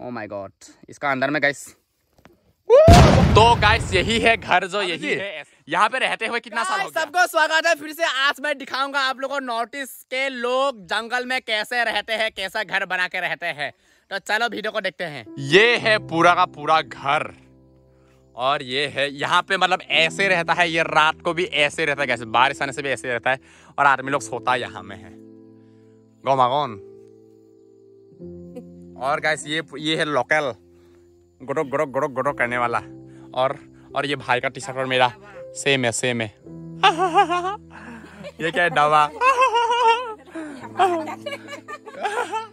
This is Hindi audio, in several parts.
ओ माय गॉड इसका अंदर में गैस तो गैस यही है घर जो हाँ, यही है यहाँ पे रहते हुए कितना साल हो गया सबको स्वागत है फिर से आज मैं दिखाऊंगा आप लोगों को नॉर्थ के लोग जंगल में कैसे रहते हैं कैसा घर बना के रहते हैं तो चलो वीडियो को देखते हैं ये है पूरा का पूरा घर और ये है यहाँ पे मतलब ऐसे रहता है ये रात को भी ऐसे रहता है कैसे बारिश आने से भी ऐसे रहता है और आदमी लोग सोता यहाँ में है गौमागौन और गैस ये ये है लोकल गुड़ो गुड़ो गुड़ो गुड़ो करने वाला और और ये भाई का टी शर्ट और मेरा सेम है सेम है ये क्या है डावा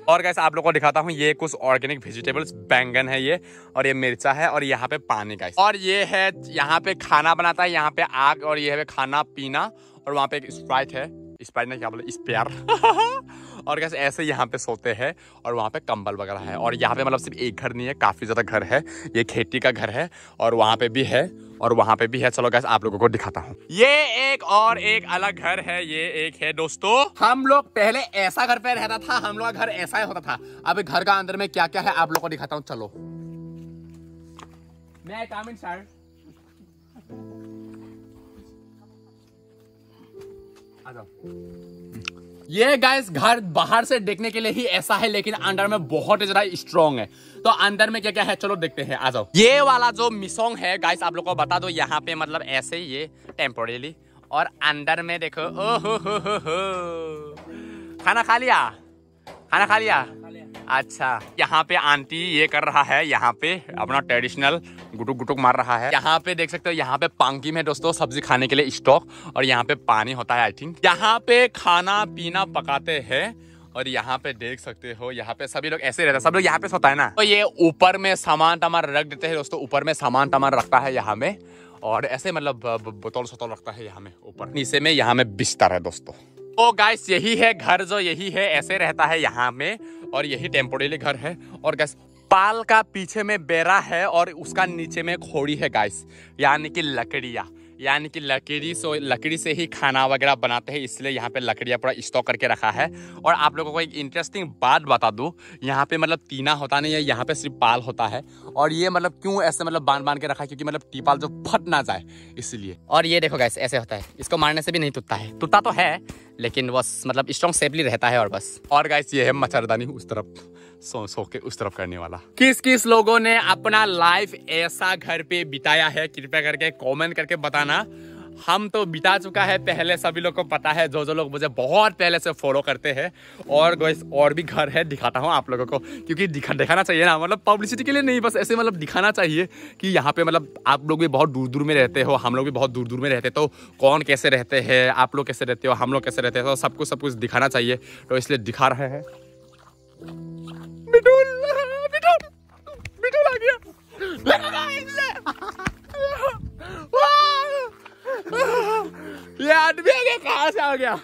और गैस आप लोगों को दिखाता हूँ ये कुछ ऑर्गेनिक वेजिटेबल्स बैंगन है ये और ये मिर्चा है और यहाँ पे पानी गैस और ये है यहाँ पे खाना बनाता है यहाँ पे आग और ये है खाना पीना और वहाँ पे एक स्प्राइट है स्प्राइट ने क्या बोला स्पेयर और कैसे ऐसे यहाँ पे सोते हैं और वहाँ पे कंबल वगैरह है और यहाँ पे मतलब सिर्फ एक घर नहीं है काफ़ी ज़्यादा घर है ये खेती का घर है और वहाँ पे भी है और वहाँ पे भी है चलो कैसे आप लोगों को दिखाता हूँ ये एक और एक अलग घर है ये एक है दोस्तों हम लोग पहले ऐसा घर पे रहता था हम लोग घर ऐसा ही होता था अब घर का अंदर में क्या क्या है आप लोग को दिखाता हूँ चलो मैं कामिन सर आ जाओ ये गाइस घर बाहर से देखने के लिए ही ऐसा है लेकिन अंदर में बहुत ज्यादा स्ट्रॉन्ग है तो अंदर में क्या क्या है चलो देखते हैं आ जाओ ये वाला जो मिसोंग है गाइस आप लोग को बता दो यहाँ पे मतलब ऐसे ही ये टेम्पोरेली और अंदर में देखो ओ हो हो हो हो खाना खा लिया खाना खा लिया अच्छा यहाँ पे आंटी ये कर रहा है यहाँ पे अपना ट्रेडिशनल गुटुक गुटुक मार रहा है यहाँ पे देख सकते हो यहाँ पे पांकी में दोस्तों सब्जी खाने के लिए स्टॉक और यहाँ पे पानी होता है आई थिंक यहाँ पे खाना पीना पकाते हैं और यहाँ पे देख सकते हो यहाँ पे सभी लोग ऐसे रहते हैं सब लोग यहाँ पे सोता है ना तो ये ऊपर में सामान टमार रख देते हैं दोस्तों ऊपर में सामान टमार रखता है यहाँ में और ऐसे मतलब बोतल सोतल रखता है यहाँ में ऊपर नीचे में यहाँ में बिस्तर है दोस्तों तो गैस यही है घर जो यही है ऐसे रहता है यहाँ में और यही टेम्पोरेली घर है और गैस पाल का पीछे में बेरा है और उसका नीचे में खोड़ी है गैस यानी कि लकड़िया यानी कि लकड़ी सो लकड़ी से ही खाना वगैरह बनाते हैं इसलिए यहाँ पे लकड़ियाँ पूरा स्टॉक करके रखा है और आप लोगों को एक इंटरेस्टिंग बात बता दूँ यहाँ पे मतलब तीना होता नहीं है यहाँ पे सिर्फ पाल होता है और ये मतलब क्यों ऐसे मतलब बांध बांध के रखा है क्योंकि मतलब टीपाल जो तो फट ना जाए इसलिए और ये देखो गैस ऐसे होता है इसको मारने से भी नहीं टूटता है टूटता तो है लेकिन बस मतलब स्ट्रॉन्ग सेफली रहता है और बस और गाइस ये है मच्छरदानी उस तरफ सो सो के उस तरफ करने वाला किस किस लोगों ने अपना लाइफ ऐसा घर पे बिताया है कृपया करके कमेंट करके बताना हम तो बिता चुका है पहले सभी लोग को पता है जो जो लोग मुझे बहुत पहले से फॉलो करते हैं और और भी घर है दिखाता हूँ आप लोगों को क्योंकि दिखा दिखाना चाहिए ना मतलब पब्लिसिटी के लिए नहीं बस ऐसे मतलब दिखाना चाहिए कि यहाँ पे मतलब आप लोग भी बहुत दूर दूर में रहते हो हम लोग भी बहुत दूर दूर में रहते तो कौन कैसे रहते हैं आप लोग कैसे रहते हो हम लोग कैसे रहते तो सब कुछ सब कुछ दिखाना चाहिए तो इसलिए दिखा रहे हैं आ गया ये आदमी आगे कहाँ से आ गया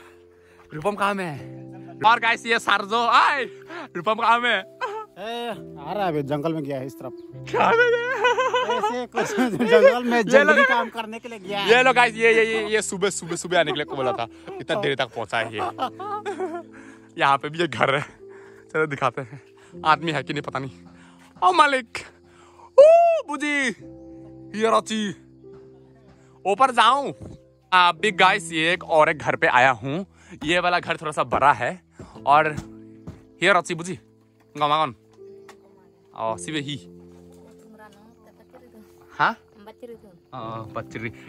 रूपम कहाँ में और गाइस ये सरजो आए रूपम कहाँ में आ रहा है जंगल में गया है इस तरफ क्या ऐसे कुछ जंगल में जंगली काम करने के लिए गया है ये लोग गाइस ये ये ये सुबह सुबह सुबह आने के लिए को बोला था इतना देर तक पहुंचा है ये यहाँ पे भी एक घर है चलो दिखाते हैं आदमी है कि नहीं पता नहीं ओ मालिक ओ बुजी ये रची ऊपर जाऊं बिग गाइस ये एक और एक घर पे आया हूँ ये वाला घर थोड़ा सा बड़ा है और हियर अच्छी बुझी गमागन ओ सिबे ही हाँ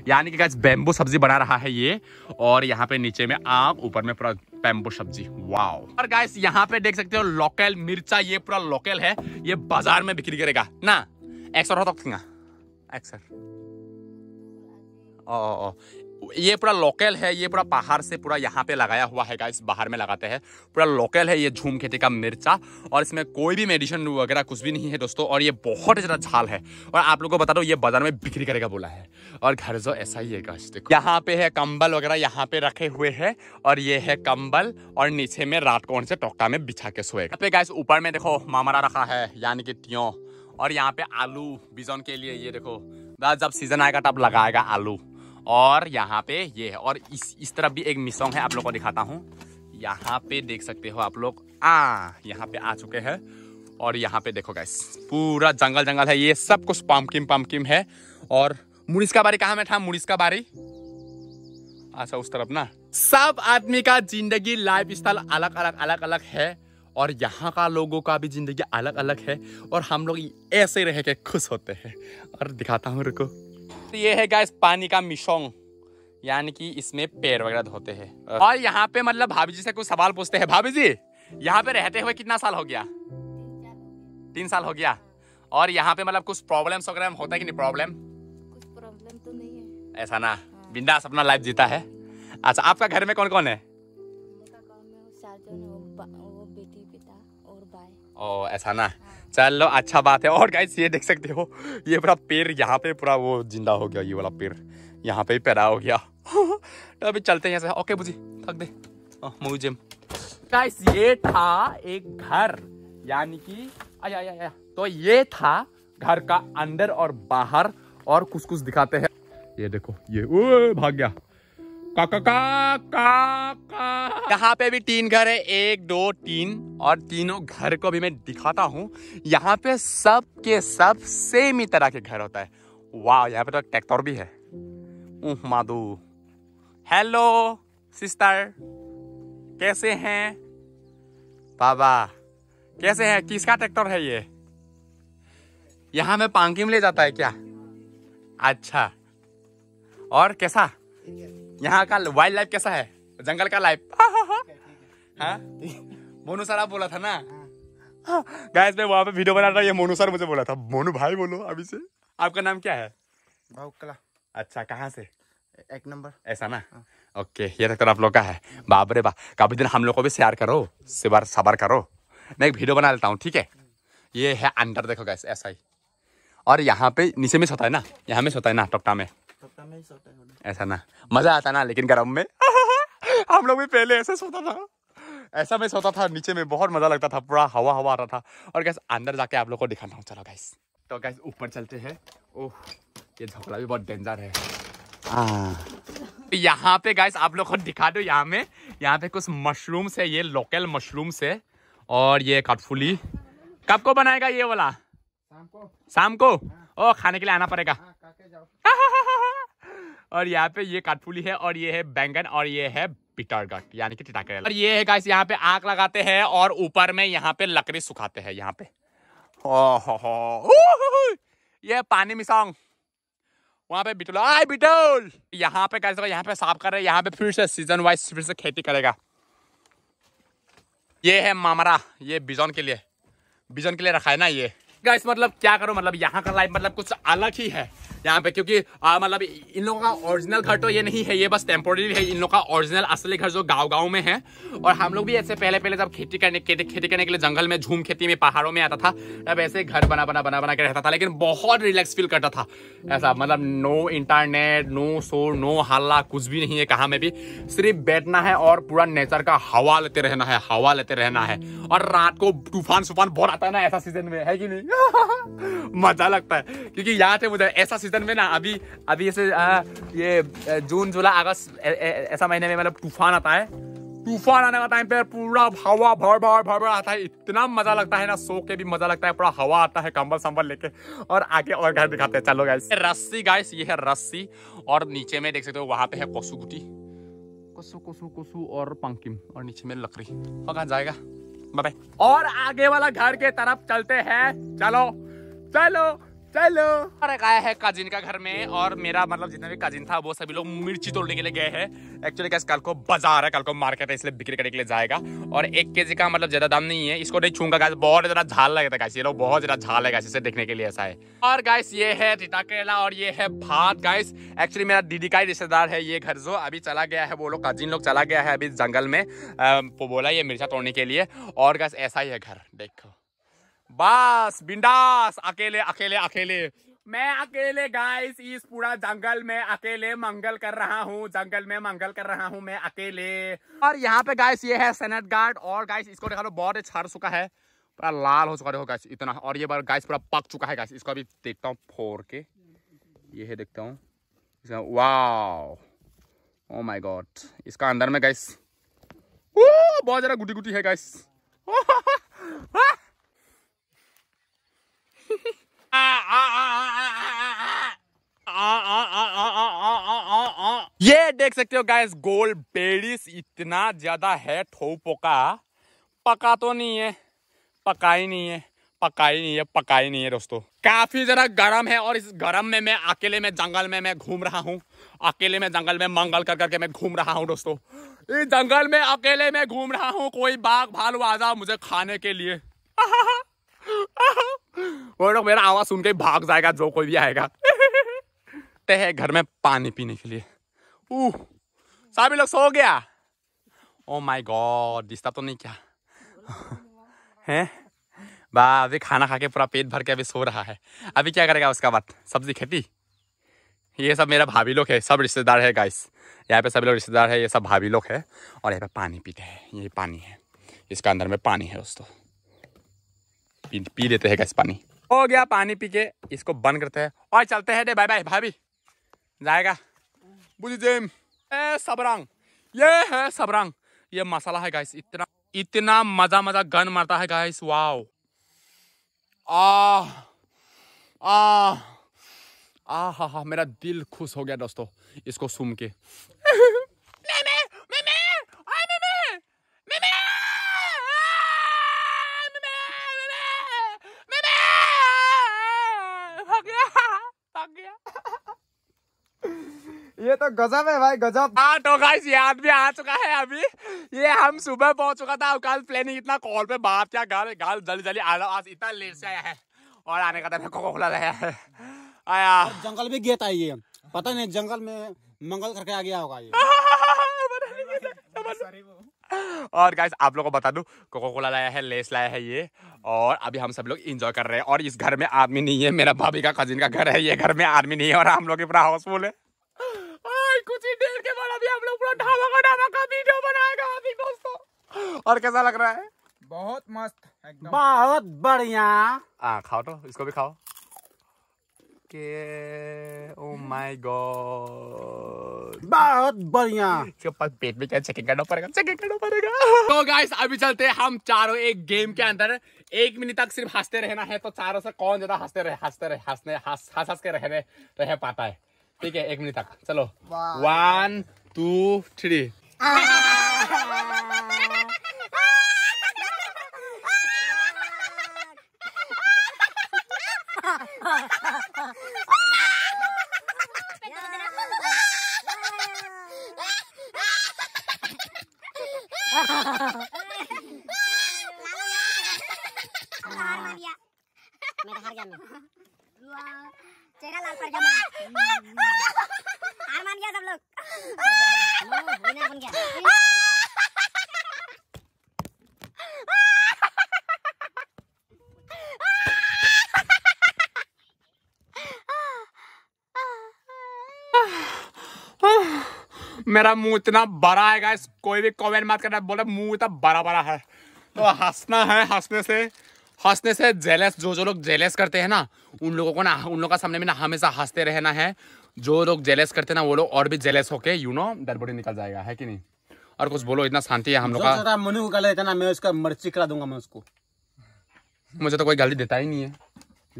यानी कि गाइस सब्जी बना रहा है ये और यहाँ पे नीचे में आम ऊपर में पूरा बेम्बू सब्जी वाओ और गाइस यहाँ पे देख सकते हो लोकल मिर्चा ये पूरा लोकल है ये बाजार में बिक्री करेगा ना एक्सर हो तो एक्सर ये पूरा लोकल है ये पूरा पहाड़ से पूरा यहाँ पे लगाया हुआ है गाइस बाहर में लगाते हैं पूरा लोकल है ये झूम खेती का मिर्चा और इसमें कोई भी मेडिसिन वगैरह कुछ भी नहीं है दोस्तों और ये बहुत ज़्यादा छाल है और आप लोगों को बता दो ये बाजार में बिक्री करेगा बोला है और घर जो ऐसा ही है गाइस देखो यहाँ पे है कम्बल वगैरह यहाँ पे रखे हुए है और ये है कम्बल और नीचे में रात कौन से टोका में बिछा के सोएगा पे गाइस ऊपर में देखो मामरा रखा है यानी कि त्यों और यहाँ पे आलू बिजन के लिए ये देखो जब सीजन आएगा तब लगाएगा आलू और यहाँ पे ये है और इस इस तरफ भी एक मिसोंग है आप लोग को दिखाता हूँ यहाँ पे देख सकते हो आप लोग आ यहाँ पे आ चुके हैं और यहाँ पे देखो गैस पूरा जंगल जंगल है ये सब कुछ पामकिम पामकिम है और मुड़िसका बारी कहाँ में था मुड़िसका बारी अच्छा उस तरफ ना सब आदमी का जिंदगी लाइफ स्टाइल अलग अलग अलग अलग है और यहाँ का लोगों का भी जिंदगी अलग अलग है और हम लोग ऐसे रह के खुश होते हैं और दिखाता हूँ रुको तो ये है गाइस पानी का मिशोंग यानी कि इसमें पैर वगैरह धोते हैं और यहाँ पे मतलब भाभी जी से कुछ सवाल पूछते हैं भाभी जी यहाँ पे रहते हुए कितना साल हो गया तीन साल हो गया और यहाँ पे मतलब कुछ प्रॉब्लम्स वगैरह होता है कि नहीं प्रॉब्लम कुछ प्रॉब्लम तो नहीं है ऐसा ना बिंदास अपना लाइफ जीता है अच्छा आपका घर में कौन कौन है ऐसा ना चलो अच्छा बात है और गाइस ये देख सकते हो ये पूरा पेड़ यहाँ पे पूरा वो जिंदा हो गया ये वाला पेड़ यहाँ पे ही पैदा हो गया तो अभी चलते हैं यहाँ ओके बुझी थक दे म्यूजियम हाँ, गाइस ये था एक घर यानी कि आया आया आया तो ये था घर का अंदर और बाहर और कुछ कुछ दिखाते हैं ये देखो ये ओ भाग गया का का का का यहाँ पे भी तीन घर है एक दो तीन और तीनों घर को भी मैं दिखाता हूँ यहाँ पे सब के सब सेम ही तरह के घर होता है वाह यहाँ पे तो ट्रैक्टर भी है ऊह माधु हेलो सिस्टर कैसे हैं बाबा कैसे हैं किसका ट्रैक्टर है ये यहाँ में पांकिम ले जाता है क्या अच्छा और कैसा यहाँ का वाइल्ड लाइफ कैसा है जंगल का लाइफ हाँ? मोनू सर आप बोला था ना गाइस हाँ। मैं वहाँ पे वीडियो बना रहा ये मोनू सर मुझे बोला था मोनू भाई बोलो अभी से आपका नाम क्या है अच्छा कहाँ से एक नंबर ऐसा ना ओके हाँ। ये तक तो आप लोग का है बाप रे बा काफी दिन हम लोग को भी शेयर करो सिबर सबर करो मैं एक वीडियो बना लेता हूँ ठीक है ये है अंडर देखो गैस ऐसा ही और यहाँ पे नीचे में सोता है ना यहाँ में सोता है ना टोकटा में ऐसा ना मजा आता ना लेकिन गर्म में हम लोग भी पहले ऐसे सोता था ऐसा मैं सोता था नीचे में बहुत मजा लगता था पूरा हवा हवा आता था और गैस अंदर जाके आप लोग को दिखाना हूँ चलो गैस तो गैस ऊपर चलते हैं ओह ये झोपड़ा भी बहुत डेंजर है हाँ। यहाँ पे गैस आप लोग को दिखा दो यहाँ में यहाँ पे कुछ मशरूम्स है ये लोकल मशरूम्स है और ये कटफुली कब को बनाएगा ये वाला शाम को शाम को हाँ। ओ खाने के लिए आना पड़ेगा हाँ, और यहाँ पे ये काटफुली है और ये है बैंगन और ये है बिटरगट यानी कि टिटाके और ये है गाइस यहाँ पे आग लगाते हैं और ऊपर में यहाँ पे लकड़ी सुखाते हैं यहाँ पे हो ये पानी मिसांग वहाँ पे बिटोल आए बिटोल यहाँ पे कैसे यहाँ पे साफ कर रहे हैं यहाँ पे फिर से सीजन वाइज फिर से खेती करेगा ये है मामरा ये बिजन के लिए बिजन के लिए रखा है ना ये गाइस मतलब क्या करो मतलब यहाँ का लाइफ मतलब कुछ अलग ही है यहाँ पे क्योंकि मतलब इन लोगों का ओरिजिनल घर तो ये नहीं है ये बस टेम्पोरेरी है इन लोगों का ओरिजिनल असली घर जो गाँव गाँव में है और हम लोग भी ऐसे पहले पहले जब खेती करने खेती करने के लिए जंगल में झूम खेती में पहाड़ों में आता था तब ऐसे घर बना बना बना बना के रहता था लेकिन बहुत रिलैक्स फील करता था ऐसा मतलब नो इंटरनेट नो शोर नो हल्ला कुछ भी नहीं है कहाँ में भी सिर्फ बैठना है और पूरा नेचर का हवा लेते रहना है हवा लेते रहना है और रात को तूफान सूफान बहुत आता है ना ऐसा सीजन में है कि नहीं मजा लगता है क्योंकि याद है मुझे ऐसा सीजन सीजन में ना अभी अभी ऐसे ये जून जुलाई अगस्त ऐसा महीने में मतलब तूफान आता है तूफान आने का टाइम पे पूरा हवा भर भर भर भर आता है इतना मजा लगता है ना सो के भी मजा लगता है पूरा हवा आता है कंबल संबल लेके और आगे और घर दिखाते हैं चलो गाइस रस्सी गाइस ये है रस्सी और नीचे में देख सकते हो वहां पे है कोसु गुटी कोसु कोसु कोसु और पंकिम और नीचे में लकड़ी और कहा जाएगा बाय और आगे वाला घर के तरफ चलते हैं चलो चलो चलो अरे आया है काजिन का घर में और मेरा मतलब जितना भी काजिन था वो सभी लोग मिर्ची तोड़ने के लिए गए हैं एक्चुअली कैसे कल को बाजार है कल को मार्केट है इसलिए बिक्री करने के लिए जाएगा और एक के का मतलब ज्यादा दाम नहीं है इसको नहीं छूंगा गाय बहुत ज्यादा झाल लगे है ये लोग बहुत ज्यादा झाल है इसे देखने के लिए ऐसा है और गाइस ये है रिटा करेला और ये है भात गाइस एक्चुअली मेरा दीदी का ही रिश्तेदार है ये घर जो अभी चला गया है वो लोग काजिन लोग चला गया है अभी जंगल में बोला ये मिर्चा तोड़ने के लिए और गैस ऐसा ही है घर देखो बस बिंदास अकेले अकेले अकेले मैं अकेले गाइस इस पूरा जंगल में अकेले मंगल कर रहा हूँ जंगल में मंगल कर रहा हूँ मैं अकेले और यहाँ पे गाइस ये है सेनेट गार्ड और गाइस इसको देखा लो बहुत छर चुका है पूरा लाल हो चुका है इतना और ये बार गाइस पूरा पक चुका है गाइस इसको अभी देखता हूँ फोर के ये है देखता हूँ वाह माय गॉड इसका अंदर में गाइस बहुत ज़्यादा गुटी गुटी है गाइस ये देख सकते हो गाइस गोल बेरिस इतना ज्यादा है ठोपो का पका तो नहीं है पका ही नहीं है पका ही नहीं है पका ही नहीं है दोस्तों काफी जरा गर्म है और इस गर्म में मैं अकेले में जंगल में मैं घूम रहा हूँ अकेले में जंगल में मंगल कर करके मैं घूम रहा हूँ दोस्तों इस जंगल में अकेले में घूम रहा हूँ कोई बाघ भालू आजा मुझे खाने के लिए आहा, आहा। कोई लोग मेरा आवाज़ सुन के भाग जाएगा जो कोई भी आएगा ते है घर में पानी पीने के लिए ऊह सभी लोग सो गया ओ माय गॉड रिश्ता तो नहीं क्या हैं बा अभी खाना खा के पूरा पेट भर के अभी सो रहा है अभी क्या करेगा उसका बात सब्जी खेती ये सब मेरा भाभी लोग है सब रिश्तेदार है गाइस यहाँ पे सभी लोग रिश्तेदार है ये सब भाभी लोग है और यहाँ पे पानी पीते हैं ये पानी है इसका अंदर में पानी है दोस्तों पी, पी लेते हैं गैस पानी हो गया पानी पी के इसको बंद करते हैं और चलते हैं डे बाय बाय भाभी जाएगा बुझे सबरंग ये है सबरंग ये मसाला है गाइस इतना इतना मजा मजा गन मारता है गाइस वाओ आ आ आ हा हा मेरा दिल खुश हो गया दोस्तों इसको सुन के ये तो गजब है भाई गजब हाँ तो गाइस ये आदमी आ चुका है अभी ये हम सुबह पहुंच चुका था कल प्लानिंग इतना कॉल पे बाप क्या गाल गाल जल्दी जल्दी आज इतना लेट से आया है और आने का था कोको खोला रहा है आया जंगल में गेट आई है पता नहीं जंगल में मंगल करके आ गया होगा ये और गाइस आप लोगों को बता दूं कोको कोला लाया है लेस लाया है ये और अभी हम सब लोग इंजॉय कर रहे हैं और इस घर में आदमी नहीं है मेरा भाभी का कजिन का घर है ये घर में आदमी नहीं है और हम लोग पूरा हाउसफुल है कुछ ही देर के बाद अभी हम लोग पूरा ढाबा का ढाबा का वीडियो बनाएगा अभी दोस्तों और कैसा लग रहा है बहुत मस्त बहुत बढ़िया आ, हाँ, खाओ तो इसको भी खाओ के ओ माय गॉड बहुत बढ़िया इसके पास पेट में क्या चेकिंग करना पड़ेगा चेकिंग करना पड़ेगा तो गाइस अभी चलते हैं हम चारों एक गेम के अंदर एक मिनट तक सिर्फ हंसते रहना है तो चारों से कौन ज्यादा हंसते रहे हंसते रहे हंसने हंस हंस के रहने रह पाता है ठीक है एक मिनट तक चलो वन टू थ्री मेरा हार गया मैं चेहरा लाल पड़ गया हम्म। हार मान गया सब लोग मेरा मुंह इतना बड़ा है गाइस कोई भी कमेंट मत करना बोले मुंह इतना बड़ा बड़ा है तो हंसना है हंसने से हंसने से जेलेस जो जो लोग जेलेस करते हैं ना उन लोगों को ना उन लोगों का सामने में ना हमेशा हंसते रहना है जो लोग जेलेस करते हैं ना वो लोग और भी जेलेस होके यू नो डरबड़ी निकल जाएगा है कि नहीं और कुछ बोलो इतना शांति है हम लोग का मनु ना मैं उसका मर्ची करा दूंगा मैं उसको मुझे तो कोई गाली देता ही नहीं है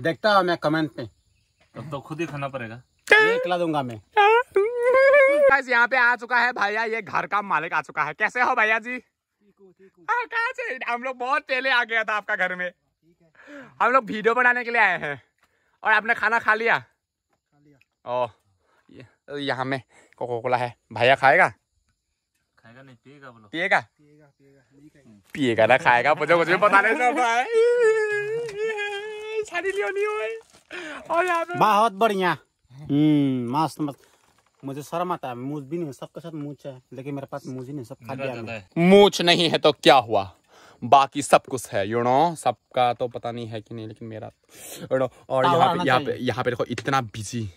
देखता हूँ मैं कमेंट पे तब तो खुद ही खाना पड़ेगा खिला दूंगा मैं बस यहाँ पे आ चुका है भैया ये घर का मालिक आ चुका है कैसे हो भैया जी हाँ, हम लोग बहुत पहले आ गया था आपका घर में हम लोग वीडियो बनाने के लिए आए हैं और आपने खाना खा लिया खा लिया ओ तो यहाँ में कोको कोला है भैया खाएगा खाएगा नहीं पिएगा बोलो पिएगा पिएगा पिएगा ना खाएगा मुझे कुछ भी पता नहीं चल रहा है छानी लियो नहीं बहुत बढ़िया हम्म, मस्त मस्त मुझे शर्म आता है मूछ भी नहीं सबके साथ मूछ है लेकिन मेरे पास मूछ ही नहीं सब खा लिया मूछ नहीं है तो क्या हुआ बाकी सब कुछ है यू नो सबका तो पता नहीं है कि नहीं लेकिन मेरा यू नो और यहाँ पे यहाँ पे यहाँ पे देखो इतना बिजी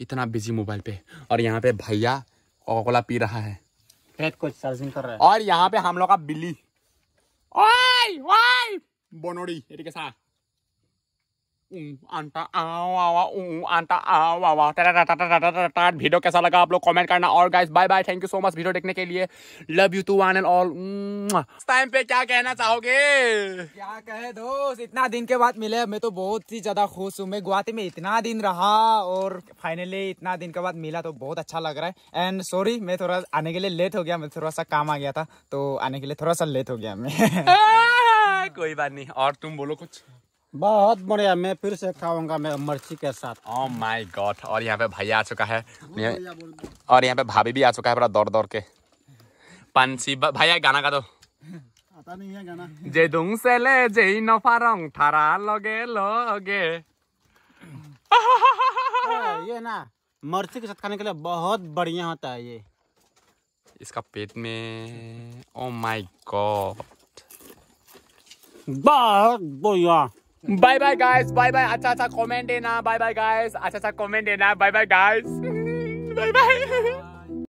इतना बिजी मोबाइल पे और यहाँ पे भैया कोकोला कोला पी रहा है कुछ चार्जिंग कर रहा है और यहाँ पे हम लोग का बिल्ली ओए ओए के साथ वीडियो कैसा लगा आप लोग कमेंट करना और guys bye bye thank you so much video देखने के लिए love you to one and all time पे क्या कहना चाहोगे क्या कहे दोस्त इतना दिन के बाद मिले मैं तो बहुत ही ज्यादा खुश हूँ मैं गुवाहाटी में इतना दिन रहा और फाइनली इतना दिन के बाद मिला तो बहुत अच्छा लग रहा है एंड सॉरी मैं थोड़ा आने के लिए लेट हो गया मैं थोड़ा सा काम आ गया था तो आने के लिए थोड़ा सा लेट हो गया मैं कोई बात नहीं और तुम बोलो कुछ बहुत बढ़िया मैं फिर से खाऊंगा मैं मर्ची के साथ ओह माय गॉड और यहाँ पे भैया आ चुका है हाँ, और यहाँ पे भाभी भी आ चुका है बड़ा दौड़ दौड़ के पंसी भैया गाना गा दो आता नहीं है गाना जे दुंग से ले जे नफारंग थारा लगे लगे ये ना मिर्ची के साथ खाने के लिए बहुत बढ़िया होता है ये इसका पेट में ओ माय गॉड बहुत बढ़िया Bye bye guys. Bye bye. comment commenting now. Bye bye guys. comment commenting now. Bye bye guys. bye bye.